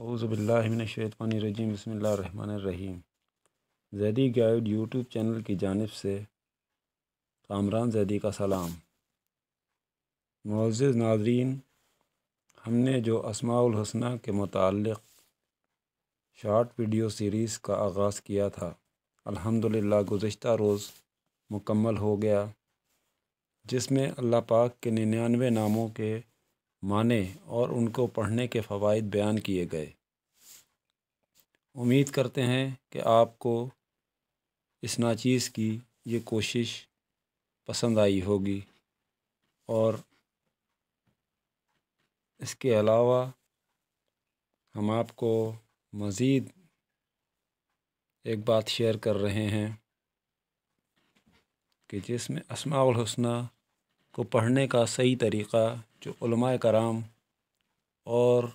अज़बिल्लिमिनशैतवानरजीम बसमीम Zaidi guide YouTube channel की जानब से कामरान जैदी का सलाम मोज़ नाजरीन हमने जो असमाउल हसना के मुतक़ शार्ट वीडियो सीरीज़ का आगाज़ किया था अल्हम्दुलिल्लाह गुज्त रोज़ मुकम्मल हो गया जिसमें अल्लाह पाक के निन्यानवे नामों के माने और उनको पढ़ने के फ़वाद बयान किए गए उम्मीद करते हैं कि आपको इस नाचीज़ की ये कोशिश पसंद आई होगी और इसके अलावा हम आपको मज़ीद एक बात शेयर कर रहे हैं कि जिसमें असमा उलहसना को पढ़ने का सही तरीक़ा जो कराम और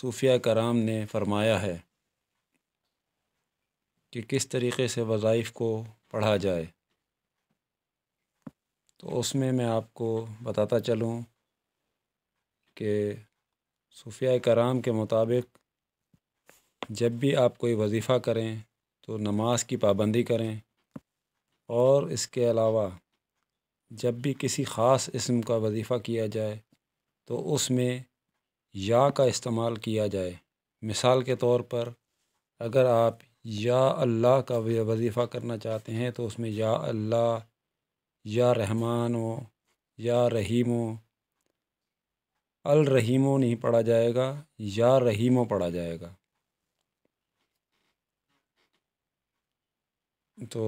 सूफिया कराम ने फ़रमाया है कि किस तरीक़े से वज़ाइफ़ को पढ़ा जाए तो उसमें मैं आपको बताता चलूँ कि सूफिया कराम के मुताबिक जब भी आप कोई वजीफ़ा करें तो नमाज की पाबंदी करें और इसके अलावा जब भी किसी ख़ास इसम का वजीफ़ा किया जाए तो उसमें या का इस्तेमाल किया जाए मिसाल के तौर पर अगर आप या अल्लाह का वजीफ़ा करना चाहते हैं तो उसमें या अल्लाह या रहमान हो या रहीम हो अल रहीमो नहीं पढ़ा जाएगा या रहीमो पढ़ा जाएगा तो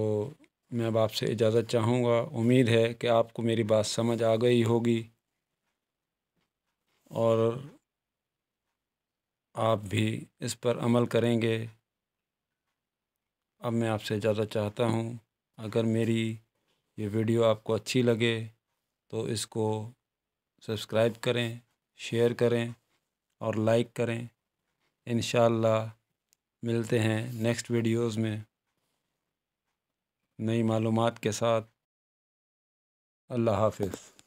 मैं अब आपसे इजाज़त चाहूँगा उम्मीद है कि आपको मेरी बात समझ आ गई होगी और आप भी इस पर अमल करेंगे अब मैं आपसे इजाज़त चाहता हूँ अगर मेरी ये वीडियो आपको अच्छी लगे तो इसको सब्सक्राइब करें शेयर करें और लाइक करें इन मिलते हैं नेक्स्ट वीडियोस में नई मालूम के साथ अल्लाह हाफिज़